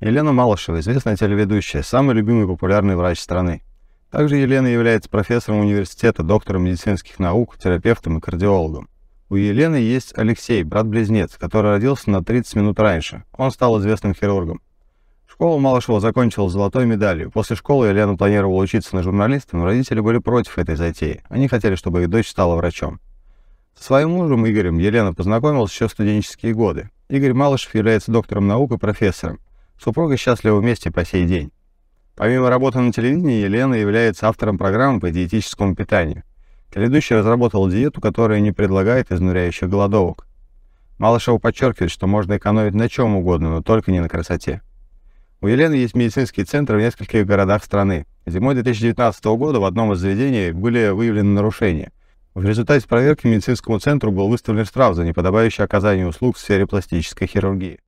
Елена Малышева, известная телеведущая, самый любимый и популярный врач страны. Также Елена является профессором университета, доктором медицинских наук, терапевтом и кардиологом. У Елены есть Алексей, брат-близнец, который родился на 30 минут раньше. Он стал известным хирургом. Школу Малышева закончил с золотой медалью. После школы Елена планировала учиться на журналиста, но родители были против этой затеи. Они хотели, чтобы их дочь стала врачом. Со своим мужем Игорем Елена познакомилась еще в студенческие годы. Игорь Малышев является доктором наук и профессором. Супруга счастлива вместе по сей день. Помимо работы на телевидении, Елена является автором программы по диетическому питанию. Теледущий разработал диету, которая не предлагает изнуряющих голодовок. Малышева подчеркивает, что можно экономить на чем угодно, но только не на красоте. У Елены есть медицинские центры в нескольких городах страны. Зимой 2019 года в одном из заведений были выявлены нарушения. В результате проверки медицинскому центру был выставлен штраф за неподобающее оказание услуг в сфере пластической хирургии.